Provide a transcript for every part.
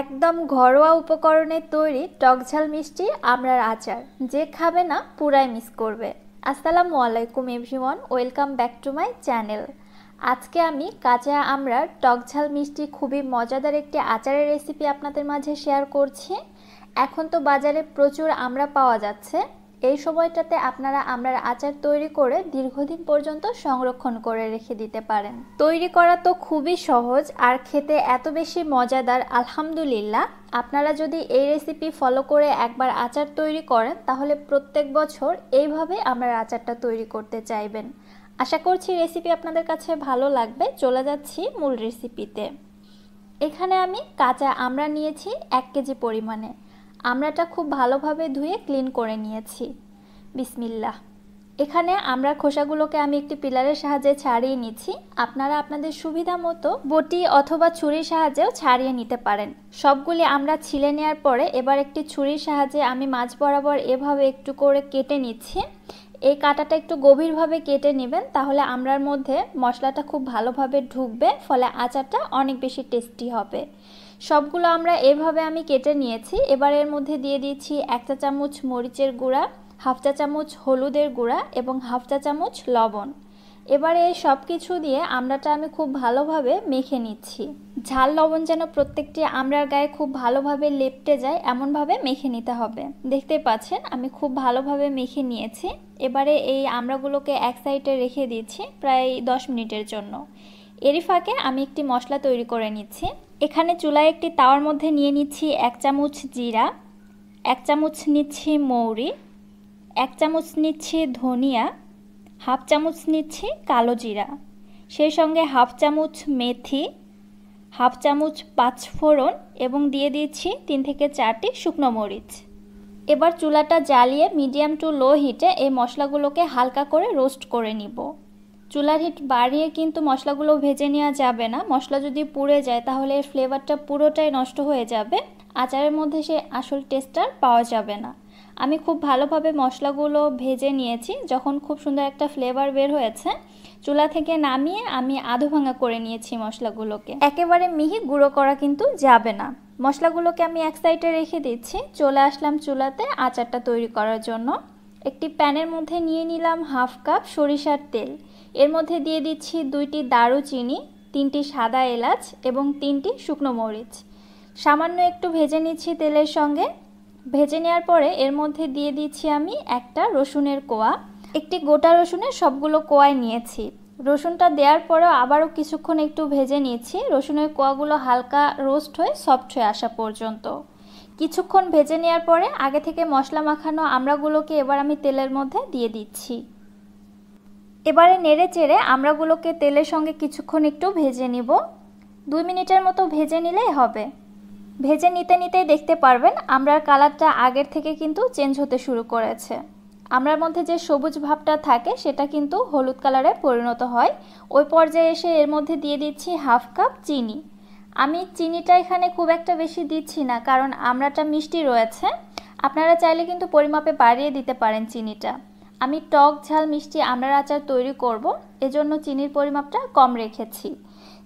একদম ঘরোয়া উপকরণে তৈরি টকঝাল মিষ্টি আমরার আচার যে খাবে না পুরাই মিস করবে আসসালামু আলাইকুম everyone welcome back to my channel আজকে আমি কাঁচা আমরার টকঝাল মিষ্টি খুবই মজাদার একটি আচারের রেসিপি আপনাদের মাঝে শেয়ার করছি এখন তো বাজারে প্রচুর আমড়া পাওয়া যাচ্ছে এই সময়টাতে আপনারা আমরার আচার তৈরি করে দীর্ঘদিন পর্যন্ত সংরক্ষণ করে রেখে দিতে পারেন তৈরি করা তো খুবই সহজ আর খেতে এত বেশি মজাদার আলহামদুলিল্লাহ আপনারা যদি এই রেসিপি ফলো করে একবার আচার তৈরি করেন তাহলে প্রত্যেক বছর এইভাবে আমরা আচারটা তৈরি করতে চাইবেন আশা করছি রেসিপি আপনাদের কাছে ভালো লাগবে চলে যাচ্ছি মূল রেসিপিতে এখানে আমি কাঁচা আমরা নিয়েছি এক কেজি পরিমাণে আমরা এটা খুব ভালোভাবে ধুয়ে ক্লিন করে নিয়েছি বিসমিল্লাহ এখানে আমরা খোসাগুলোকে আমি একটি পিলারের সাহায্যে ছাড়িয়ে নিচ্ছি আপনারা আপনাদের সুবিধা মতো বটি অথবা ছুরির সাহায্যেও ছাড়িয়ে নিতে পারেন সবগুলি আমরা ছিলে নেওয়ার পরে এবার একটি ছুরির সাহায্যে আমি মাছ বরাবর এভাবে একটু করে কেটে নিচ্ছি এই কাটাটা একটু গভীরভাবে কেটে নেবেন তাহলে আমরার মধ্যে মশলাটা খুব ভালোভাবে ঢুকবে ফলে আচারটা অনেক বেশি টেস্টি হবে সবগুলো আমরা এভাবে আমি কেটে নিয়েছি এবার এর মধ্যে দিয়ে দিয়েছি এক চা চামচ মরিচের গুঁড়া হাফ চা চামচ হলুদের গুঁড়া এবং হাফ চা চামচ লবণ এবারে এই সব কিছু দিয়ে আমড়াটা আমি খুব ভালোভাবে মেখে নিচ্ছি ঝাল লবণ যেন প্রত্যেকটি আমড়ার গায়ে খুব ভালোভাবে লেপটে যায় এমনভাবে মেখে নিতে হবে দেখতে পাচ্ছেন আমি খুব ভালোভাবে মেখে নিয়েছি এবারে এই আমড়াগুলোকে এক সাইডে রেখে দিচ্ছি প্রায় দশ মিনিটের জন্য এরই ফাঁকে আমি একটি মশলা তৈরি করে নিচ্ছি এখানে চুলায় একটি তাওয়ার মধ্যে নিয়ে নিচ্ছি এক চামচ জিরা এক চামচ নিচ্ছি মৌরি এক চামচ নিচ্ছি ধনিয়া হাফ চামচ নিচ্ছি কালো জিরা সেই সঙ্গে হাফ চামচ মেথি হাফ চামচ পাঁচফোড়ন এবং দিয়ে দিচ্ছি তিন থেকে চারটি শুকনো মরিচ এবার চুলাটা জ্বালিয়ে মিডিয়াম টু লো হিটে এই মশলাগুলোকে হালকা করে রোস্ট করে নিব চুলার হিট বাড়িয়ে কিন্তু মশলাগুলো ভেজে নেওয়া যাবে না মশলা যদি পুড়ে যায় তাহলে এর ফ্লেভারটা পুরোটাই নষ্ট হয়ে যাবে আচারের মধ্যে সে আসল টেস্টটা পাওয়া যাবে না আমি খুব ভালোভাবে মশলাগুলো ভেজে নিয়েছি যখন খুব সুন্দর একটা ফ্লেভার বের হয়েছে চুলা থেকে নামিয়ে আমি আধো ভাঙা করে নিয়েছি মশলাগুলোকে একেবারে মিহি গুঁড়ো করা কিন্তু যাবে না মশলাগুলোকে আমি এক সাইডে রেখে দিচ্ছি চলে আসলাম চুলাতে আচারটা তৈরি করার জন্য একটি প্যানের মধ্যে নিয়ে নিলাম হাফ কাপ সরিষার তেল এর মধ্যে দিয়ে দিচ্ছি দুইটি দারুচিনি তিনটি সাদা এলাচ এবং তিনটি শুকনো মরিচ সামান্য একটু ভেজে নিচ্ছি তেলের সঙ্গে ভেজে নেওয়ার পরে এর মধ্যে দিয়ে দিচ্ছি আমি একটা রসুনের কোয়া একটি গোটা রসুনের সবগুলো কোয়ায় নিয়েছি রসুনটা দেওয়ার পরেও আবারও কিছুক্ষণ একটু ভেজে নিয়েছি রসুনের কোয়াগুলো হালকা রোস্ট হয়ে সফট হয়ে আসা পর্যন্ত কিছুক্ষণ ভেজে নেওয়ার পরে আগে থেকে মশলা মাখানো আমড়াগুলোকে এবার আমি তেলের মধ্যে দিয়ে দিচ্ছি এবারে নেড়ে চেড়ে আমড়াগুলোকে তেলের সঙ্গে কিছুক্ষণ একটু ভেজে নিব দুই মিনিটের মতো ভেজে নিলেই হবে ভেজে নিতে নিতেই দেখতে পারবেন আমরার কালারটা আগের থেকে কিন্তু চেঞ্জ হতে শুরু করেছে আমরার মধ্যে যে সবুজ ভাবটা থাকে সেটা কিন্তু হলুদ কালারে পরিণত হয় ওই পর্যায়ে এসে এর মধ্যে দিয়ে দিচ্ছি হাফ কাপ চিনি আমি চিনিটা এখানে খুব একটা বেশি দিচ্ছি না কারণ আমরাটা মিষ্টি রয়েছে আপনারা চাইলে কিন্তু পরিমাপে বাড়িয়ে দিতে পারেন চিনিটা আমি টক ঝাল মিষ্টি আমরার আচার তৈরি করব এজন্য চিনির পরিমাপটা কম রেখেছি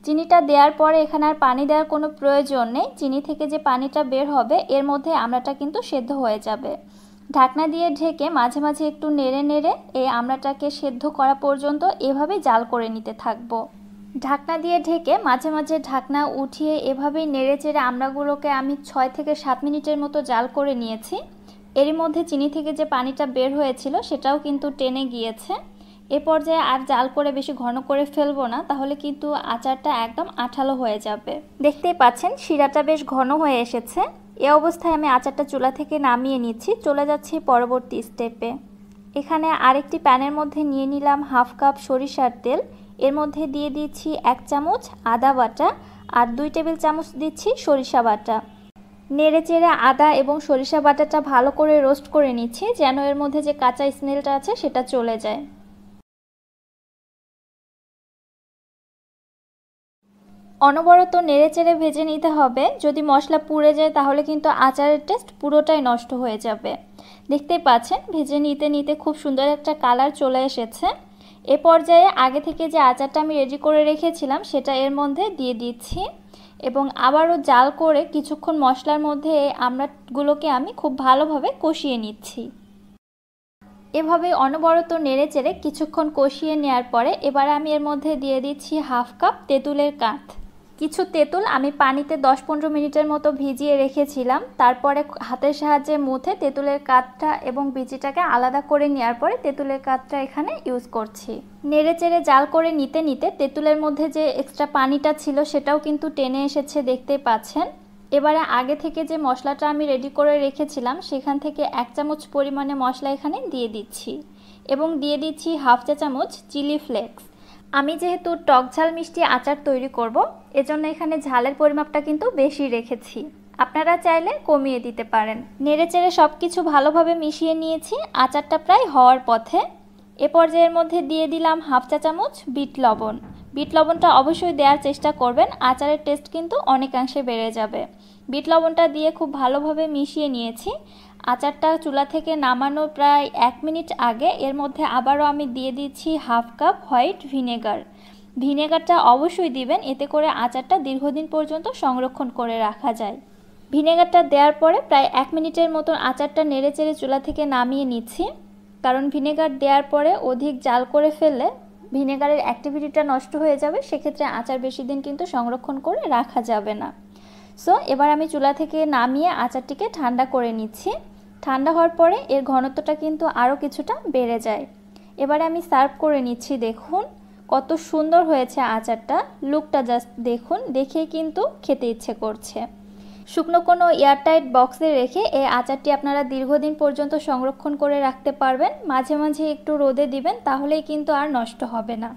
চিনিটা দেওয়ার পরে এখানে আর পানি দেওয়ার কোনো প্রয়োজন নেই চিনি থেকে যে পানিটা বের হবে এর মধ্যে আমড়াটা কিন্তু সেদ্ধ হয়ে যাবে ঢাকনা দিয়ে ঢেকে মাঝে মাঝে একটু নেড়ে নেড়ে এই আমরাটাকে সেদ্ধ করা পর্যন্ত এভাবে জাল করে নিতে থাকবো ঢাকনা দিয়ে ঢেকে মাঝে মাঝে ঢাকনা উঠিয়ে এভাবেই নেড়ে চেড়ে আমড়াগুলোকে আমি ছয় থেকে সাত মিনিটের মতো জাল করে নিয়েছি এরই মধ্যে চিনি থেকে যে পানিটা বের হয়েছিল সেটাও কিন্তু টেনে গিয়েছে এ পর্যায়ে আর জাল করে বেশি ঘন করে ফেলবো না তাহলে কিন্তু আচারটা একদম আঠালো হয়ে যাবে দেখতেই পাচ্ছেন শিরাটা বেশ ঘন হয়ে এসেছে এ অবস্থায় আমি আচারটা চুলা থেকে নামিয়ে নিচ্ছি চলে যাচ্ছি পরবর্তী স্টেপে এখানে আরেকটি প্যানের মধ্যে নিয়ে নিলাম হাফ কাপ সরিষার তেল এর মধ্যে দিয়ে দিচ্ছি এক চামচ আদা বাটা আর দুই টেবিল চামচ দিচ্ছি সরিষা বাটা নেড়েচেড়ে আদা এবং সরিষা বাটাটা ভালো করে রোস্ট করে নিচ্ছি যেন এর মধ্যে যে কাঁচা স্মেলটা আছে সেটা চলে যায় অনবরত নেড়েচেড়ে ভেজে নিতে হবে যদি মশলা পুড়ে যায় তাহলে কিন্তু আচারের টেস্ট পুরোটাই নষ্ট হয়ে যাবে দেখতেই পাচ্ছেন ভেজে নিতে নিতে খুব সুন্দর একটা কালার চলে এসেছে এ পর্যায়ে আগে থেকে যে আচারটা আমি রেডি করে রেখেছিলাম সেটা এর মধ্যে দিয়ে দিচ্ছি এবং আবারও জাল করে কিছুক্ষণ মশলার মধ্যে আমড়াগুলোকে আমি খুব ভালোভাবে কষিয়ে নিচ্ছি এভাবে অনবরত নেড়ে চেড়ে কিছুক্ষণ কষিয়ে নেওয়ার পরে এবার আমি এর মধ্যে দিয়ে দিচ্ছি হাফ কাপ তেঁতুলের কাঁথ কিছু তেঁতুল আমি পানিতে দশ পনেরো মিনিটের মতো ভিজিয়ে রেখেছিলাম তারপরে হাতের সাহায্যে মুথে তেঁতুলের কাঠটা এবং বিচিটাকে আলাদা করে নেওয়ার পরে তেঁতুলের কাঠটা এখানে ইউজ করছি নেড়ে চেড়ে জাল করে নিতে নিতে তেঁতুলের মধ্যে যে এক্সট্রা পানিটা ছিল সেটাও কিন্তু টেনে এসেছে দেখতে পাচ্ছেন এবারে আগে থেকে যে মশলাটা আমি রেডি করে রেখেছিলাম সেখান থেকে এক চামচ পরিমাণে মশলা এখানে দিয়ে দিচ্ছি এবং দিয়ে দিচ্ছি হাফ চা চামচ চিলি ফ্লেক্স আমি যেহেতু টক ঝাল মিষ্টি আচার তৈরি করব এজন্য এখানে ঝালের পরিমাপটা কিন্তু বেশি রেখেছি আপনারা চাইলে কমিয়ে দিতে পারেন চেড়ে সব কিছু ভালোভাবে মিশিয়ে নিয়েছি আচারটা প্রায় হওয়ার পথে এ পর্যায়ের মধ্যে দিয়ে দিলাম হাফ চা চামচ বিট লবণ বিট লবণটা অবশ্যই দেওয়ার চেষ্টা করবেন আচারের টেস্ট কিন্তু অনেকাংশে বেড়ে যাবে বিট লবণটা দিয়ে খুব ভালোভাবে মিশিয়ে নিয়েছি আচারটা চুলা থেকে নামানোর প্রায় এক মিনিট আগে এর মধ্যে আবারও আমি দিয়ে দিচ্ছি হাফ কাপ হোয়াইট ভিনেগার ভিনেগারটা অবশ্যই দিবেন এতে করে আচারটা দীর্ঘদিন পর্যন্ত সংরক্ষণ করে রাখা যায় ভিনেগারটা দেওয়ার পরে প্রায় এক মিনিটের মতন আচারটা নেড়ে চেড়ে চুলা থেকে নামিয়ে নিচ্ছি কারণ ভিনেগার দেওয়ার পরে অধিক জাল করে ফেললে ভিনেগারের অ্যাক্টিভিটিটা নষ্ট হয়ে যাবে সেক্ষেত্রে আচার বেশি দিন কিন্তু সংরক্ষণ করে রাখা যাবে না সো এবার আমি চুলা থেকে নামিয়ে আচারটিকে ঠান্ডা করে নিচ্ছি ঠান্ডা হওয়ার পরে এর ঘনত্বটা কিন্তু আরও কিছুটা বেড়ে যায় এবারে আমি সার্ভ করে নিচ্ছি দেখুন কত সুন্দর হয়েছে আচারটা লুকটা জাস্ট দেখুন দেখে কিন্তু খেতে ইচ্ছে করছে শুকনো কোনো এয়ারটাইট বক্সে রেখে এই আচারটি আপনারা দীর্ঘদিন পর্যন্ত সংরক্ষণ করে রাখতে পারবেন মাঝে মাঝে একটু রোদে দিবেন তাহলেই কিন্তু আর নষ্ট হবে না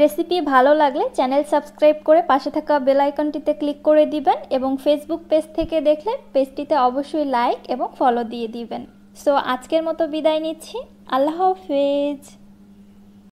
রেসিপি ভালো লাগলে চ্যানেল সাবস্ক্রাইব করে পাশে থাকা বেল আইকনটিতে ক্লিক করে দিবেন এবং ফেসবুক পেজ থেকে দেখলে পেজটিতে অবশ্যই লাইক এবং ফলো দিয়ে দিবেন সো আজকের মতো বিদায় নিচ্ছি আল্লাহ হাফেজ